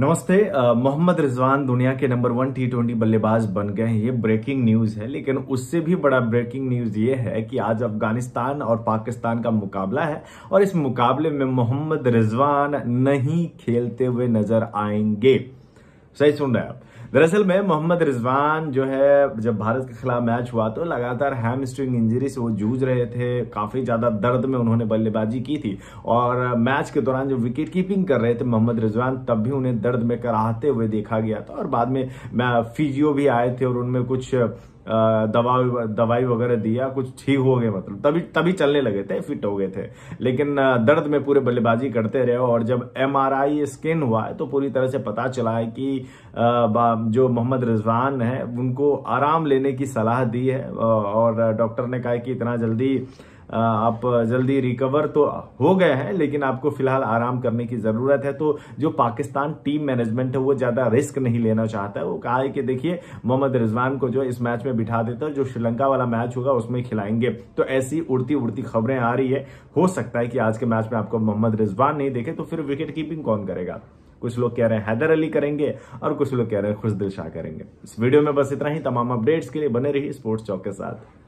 नमस्ते मोहम्मद रिजवान दुनिया के नंबर वन टी ट्वेंटी बल्लेबाज बन गए हैं ये ब्रेकिंग न्यूज है लेकिन उससे भी बड़ा ब्रेकिंग न्यूज ये है कि आज अफगानिस्तान और पाकिस्तान का मुकाबला है और इस मुकाबले में मोहम्मद रिजवान नहीं खेलते हुए नजर आएंगे सही सुन रहे हैं आप दरअसल में मोहम्मद रिजवान जो है जब भारत के खिलाफ मैच हुआ तो लगातार हैम स्ट्रिंग इंजरी से वो जूझ रहे थे काफ़ी ज़्यादा दर्द में उन्होंने बल्लेबाजी की थी और मैच के दौरान जो विकेट कीपिंग कर रहे थे मोहम्मद रिजवान तब भी उन्हें दर्द में कराहते हुए देखा गया था और बाद में फिजियो भी आए थे और उनमें कुछ दवा दवाई वगैरह दिया कुछ ठीक हो गए मतलब तभी तभी चलने लगे थे फिट हो गए थे लेकिन दर्द में पूरे बल्लेबाजी करते रहे और जब एमआरआई स्कैन हुआ है तो पूरी तरह से पता चला है कि जो मोहम्मद रिजवान है उनको आराम लेने की सलाह दी है और डॉक्टर ने कहा कि इतना जल्दी आप जल्दी रिकवर तो हो गए हैं लेकिन आपको फिलहाल आराम करने की ज़रूरत है तो जो पाकिस्तान टीम मैनेजमेंट है वो ज़्यादा रिस्क नहीं लेना चाहता है वो कहा है कि देखिए मोहम्मद रिजवान को जो इस मैच में बिठा देता है जो श्रीलंका वाला मैच होगा उसमें खिलाएंगे तो ऐसी उड़ती उड़ती खबरें आ रही है हो सकता है कि आज के मैच में आपको मोहम्मद रिजवान नहीं देखे तो फिर विकेट कीपिंग कौन करेगा कुछ लोग कह रहे हैं हैदर अली करेंगे और कुछ लोग कह रहे हैं खुशदिल शाह करेंगे इस वीडियो में बस इतना ही तमाम अपडेट्स के लिए बने रही स्पोर्ट्स चौक के साथ